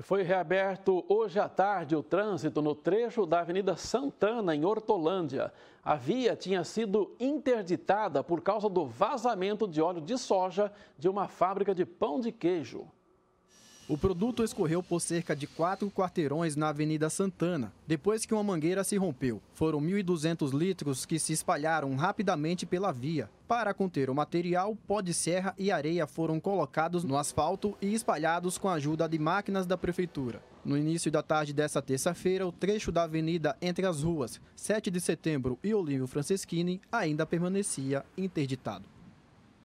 Foi reaberto hoje à tarde o trânsito no trecho da Avenida Santana, em Hortolândia. A via tinha sido interditada por causa do vazamento de óleo de soja de uma fábrica de pão de queijo. O produto escorreu por cerca de quatro quarteirões na Avenida Santana, depois que uma mangueira se rompeu. Foram 1.200 litros que se espalharam rapidamente pela via. Para conter o material, pó de serra e areia foram colocados no asfalto e espalhados com a ajuda de máquinas da prefeitura. No início da tarde desta terça-feira, o trecho da avenida entre as ruas 7 de setembro e Olívio Franceschini ainda permanecia interditado.